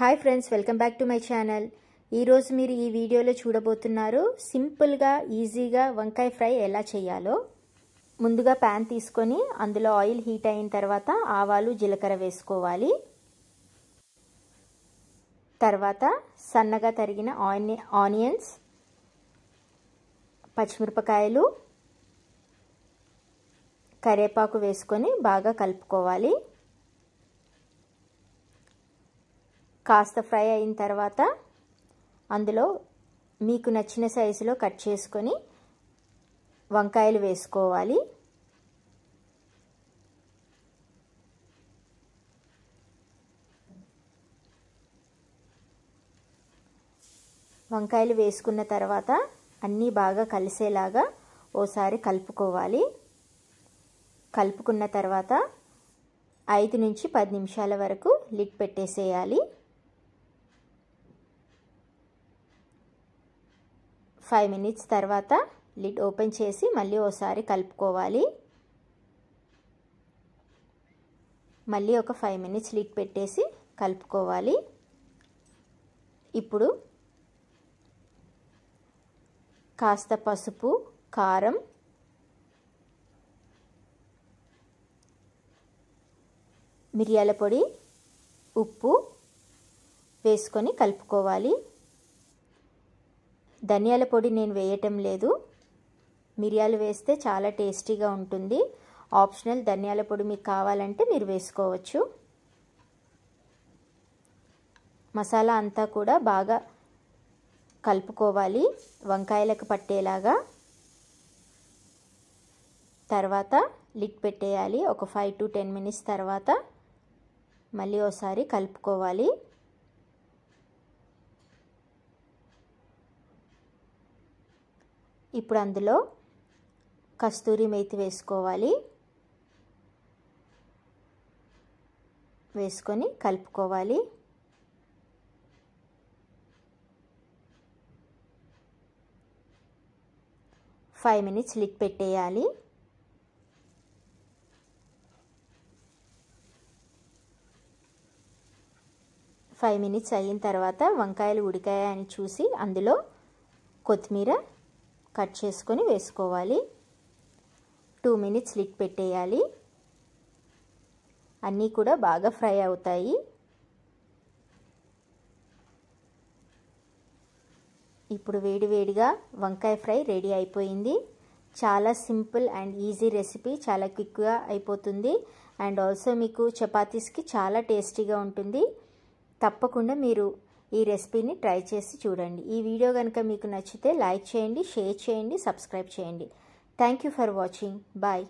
hi friends welcome back to my channel ఈరోజు మీరు ఈ వీడియోలో చూడబోతున్నారు సింపుల్గా ఈజీగా వంకాయ ఫ్రై ఎలా చేయాలో ముందుగా ప్యాన్ తీసుకొని అందులో ఆయిల్ హీట్ అయిన తర్వాత ఆవాలు జీలకర్ర వేసుకోవాలి తర్వాత సన్నగా తరిగిన ఆనియన్స్ పచ్చిమిరపకాయలు కరేపాకు వేసుకొని బాగా కలుపుకోవాలి కాస్త ఫ్రై అయిన తర్వాత అందులో మీకు నచ్చిన సైజులో కట్ చేసుకొని వంకాయలు వేసుకోవాలి వంకాయలు వేసుకున్న తర్వాత అన్నీ బాగా కలిసేలాగా ఓసారి కలుపుకోవాలి కలుపుకున్న తర్వాత ఐదు నుంచి పది నిమిషాల వరకు లిడ్ పెట్టేసేయాలి ఫైవ్ మినిట్స్ తర్వాత లిడ్ ఓపెన్ చేసి మళ్ళీ ఒకసారి కలుపుకోవాలి మళ్ళీ ఒక ఫైవ్ మినిట్స్ లిడ్ పెట్టేసి కలుపుకోవాలి ఇప్పుడు కాస్త పసుపు కారం మిరియాల పొడి ఉప్పు వేసుకొని కలుపుకోవాలి ధనియాల పొడి నేను వేయటం లేదు మిరియాలు వేస్తే చాలా టేస్టీగా ఉంటుంది ఆప్షనల్ ధనియాల పొడి మీకు కావాలంటే మీరు వేసుకోవచ్చు మసాలా అంతా కూడా బాగా కలుపుకోవాలి వంకాయలకు పట్టేలాగా తర్వాత లిడ్ పెట్టేయాలి ఒక ఫైవ్ టు టెన్ మినిట్స్ తర్వాత మళ్ళీ ఒకసారి కలుపుకోవాలి ఇప్పుడు అందులో కస్తూరి మేతి వేసుకోవాలి వేసుకొని కలుపుకోవాలి ఫైవ్ మినిట్స్ లిక్ పెట్టేయాలి ఫైవ్ మినిట్స్ అయిన తర్వాత వంకాయలు ఉడికాయని చూసి అందులో కొత్తిమీర కట్ చేసుకొని వేసుకోవాలి టూ మినిట్స్ లిట్ పెట్టేయాలి అన్నీ కూడా బాగా ఫ్రై అవుతాయి ఇప్పుడు వేడివేడిగా వంకాయ ఫ్రై రెడీ అయిపోయింది చాలా సింపుల్ అండ్ ఈజీ రెసిపీ చాలా క్విక్గా అయిపోతుంది అండ్ ఆల్సో మీకు చపాతీస్కి చాలా టేస్టీగా ఉంటుంది తప్పకుండా మీరు ఈ రెసిపీని ట్రై చేసి చూడండి ఈ వీడియో కనుక మీకు నచ్చితే లైక్ చేయండి షేర్ చేయండి సబ్స్క్రైబ్ చేయండి thank you for watching bye